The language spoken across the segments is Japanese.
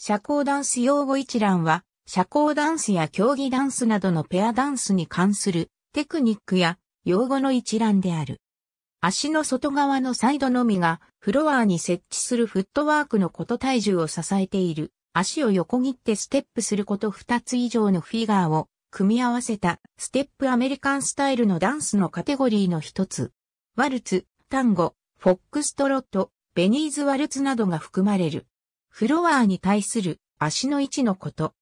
社交ダンス用語一覧は、社交ダンスや競技ダンスなどのペアダンスに関するテクニックや用語の一覧である。足の外側のサイドのみがフロアに設置するフットワークのこと体重を支えている。足を横切ってステップすること2つ以上のフィガーを組み合わせたステップアメリカンスタイルのダンスのカテゴリーの一つ。ワルツ、タンゴ、フォックストロット、ベニーズワルツなどが含まれる。フロアに対する足の位置のこと。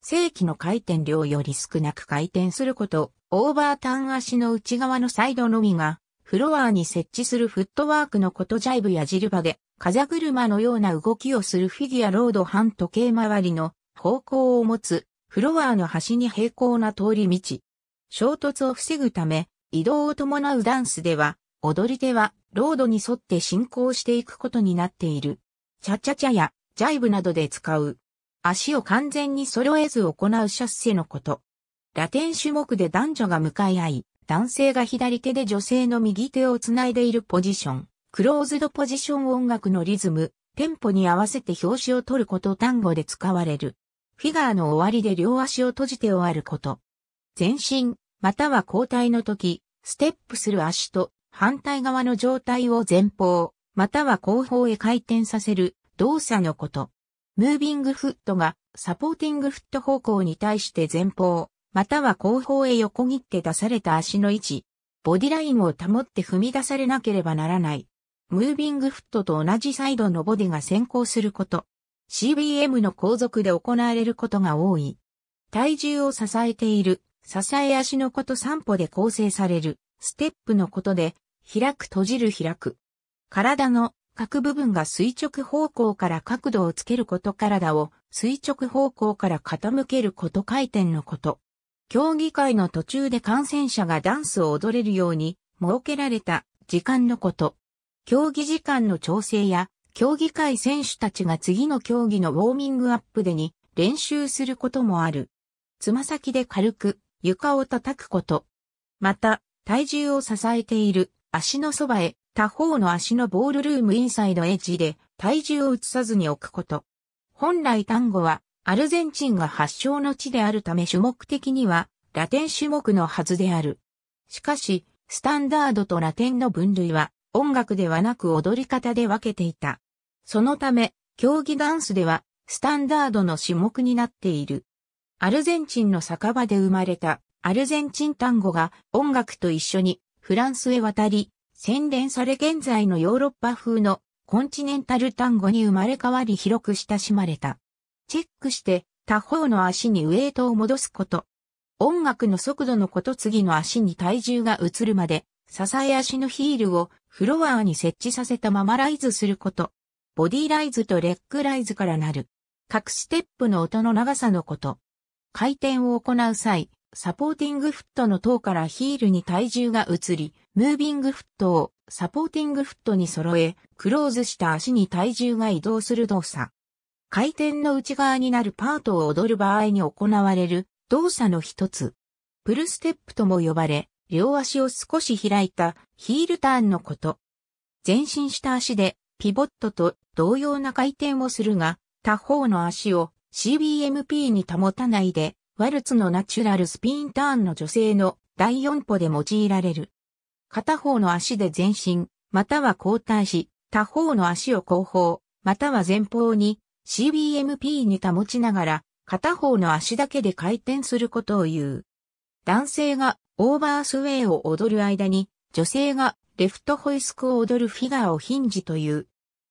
正規の回転量より少なく回転すること、オーバーターン足の内側のサイドのみが、フロアに設置するフットワークのことジャイブやジルバで、風車のような動きをするフィギュアロード半時計回りの方向を持つ、フロアの端に平行な通り道。衝突を防ぐため、移動を伴うダンスでは、踊り手はロードに沿って進行していくことになっている。チャチャチャやジャイブなどで使う。足を完全に揃えず行うシャッセのこと。ラテン種目で男女が向かい合い、男性が左手で女性の右手をつないでいるポジション、クローズドポジション音楽のリズム、テンポに合わせて表紙を取ること単語で使われる。フィガーの終わりで両足を閉じて終わること。前進、または後退の時、ステップする足と反対側の状態を前方、または後方へ回転させる動作のこと。ムービングフットがサポーティングフット方向に対して前方、または後方へ横切って出された足の位置、ボディラインを保って踏み出されなければならない。ムービングフットと同じサイドのボディが先行すること。CBM の後続で行われることが多い。体重を支えている、支え足のこと3歩で構成される、ステップのことで、開く閉じる開く。体の各部分が垂直方向から角度をつけること体を垂直方向から傾けること回転のこと。競技会の途中で感染者がダンスを踊れるように設けられた時間のこと。競技時間の調整や競技会選手たちが次の競技のウォーミングアップでに練習することもある。つま先で軽く床を叩くこと。また体重を支えている足のそばへ他方の足のボールルームインサイドエッジで体重を移さずに置くこと。本来単語はアルゼンチンが発祥の地であるため種目的にはラテン種目のはずである。しかし、スタンダードとラテンの分類は音楽ではなく踊り方で分けていた。そのため、競技ダンスではスタンダードの種目になっている。アルゼンチンの酒場で生まれたアルゼンチン単語が音楽と一緒にフランスへ渡り、洗練され現在のヨーロッパ風のコンチネンタル単語に生まれ変わり広く親しまれた。チェックして他方の足にウエイトを戻すこと。音楽の速度のこと次の足に体重が移るまで、支え足のヒールをフロアに設置させたままライズすること。ボディライズとレッグライズからなる。各ステップの音の長さのこと。回転を行う際、サポーティングフットの塔からヒールに体重が移り、ムービングフットをサポーティングフットに揃え、クローズした足に体重が移動する動作。回転の内側になるパートを踊る場合に行われる動作の一つ。プルステップとも呼ばれ、両足を少し開いたヒールターンのこと。前進した足でピボットと同様な回転をするが、他方の足を CBMP に保たないでワルツのナチュラルスピンターンの女性の第四歩で用いられる。片方の足で前進、または後退し、他方の足を後方、または前方に CBMP に保ちながら、片方の足だけで回転することを言う。男性がオーバースウェイを踊る間に、女性がレフトホイスクを踊るフィガーをヒンジという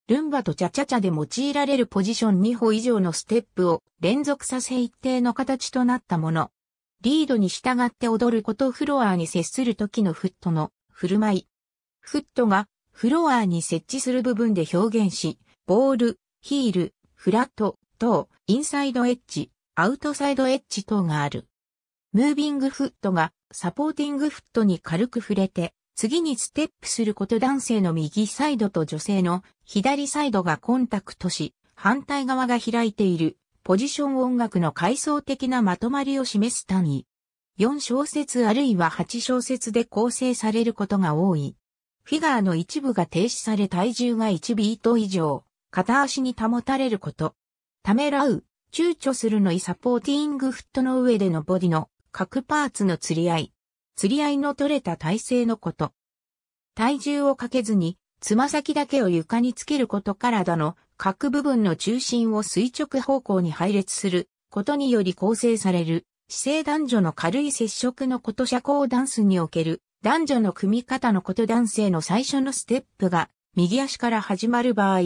ルンバとチャチャチャで用いられるポジション2歩以上のステップを連続させ一定の形となったもの。リードに従って踊ることフロアに接するときのフットの振る舞い。フットがフロアに設置する部分で表現し、ボール、ヒール、フラット等、インサイドエッジ、アウトサイドエッジ等がある。ムービングフットがサポーティングフットに軽く触れて次にステップすること男性の右サイドと女性の左サイドがコンタクトし、反対側が開いているポジション音楽の階層的なまとまりを示す単位。4小節あるいは8小節で構成されることが多い。フィガーの一部が停止され体重が1ビート以上、片足に保たれること。ためらう、躊躇するのいサポーティングフットの上でのボディの各パーツの釣り合い。釣り合いの取れた体勢のこと。体重をかけずに、つま先だけを床につけること体の各部分の中心を垂直方向に配列することにより構成される姿勢男女の軽い接触のこと社交ダンスにおける男女の組み方のこと男性の最初のステップが右足から始まる場合、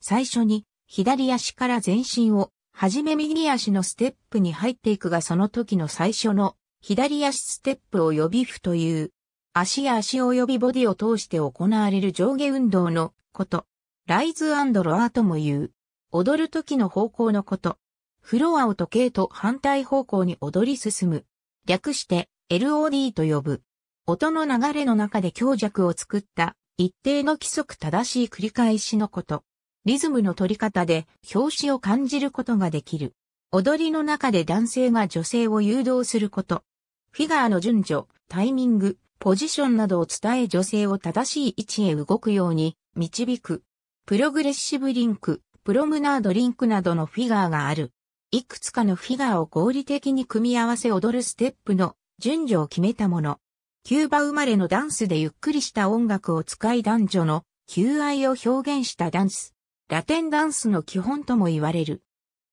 最初に左足から全身をはじめ右足のステップに入っていくがその時の最初の左足ステップ及び負という、足や足及びボディを通して行われる上下運動のこと。ライズロアとも言う。踊る時の方向のこと。フロアを時計と反対方向に踊り進む。略して LOD と呼ぶ。音の流れの中で強弱を作った一定の規則正しい繰り返しのこと。リズムの取り方で表紙を感じることができる。踊りの中で男性が女性を誘導すること。フィガーの順序、タイミング、ポジションなどを伝え女性を正しい位置へ動くように導く。プログレッシブリンク、プロムナードリンクなどのフィガーがある。いくつかのフィガーを合理的に組み合わせ踊るステップの順序を決めたもの。キューバ生まれのダンスでゆっくりした音楽を使い男女の求愛を表現したダンス。ラテンダンスの基本とも言われる。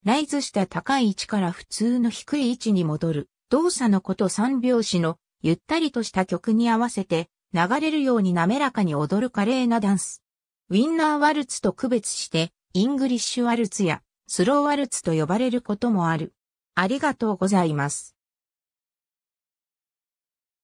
ライズした高い位置から普通の低い位置に戻る。動作のこと三拍子のゆったりとした曲に合わせて流れるように滑らかに踊る華麗なダンス。ウィンナーワルツと区別して、イングリッシュワルツやスローワルツと呼ばれることもある。ありがとうございます。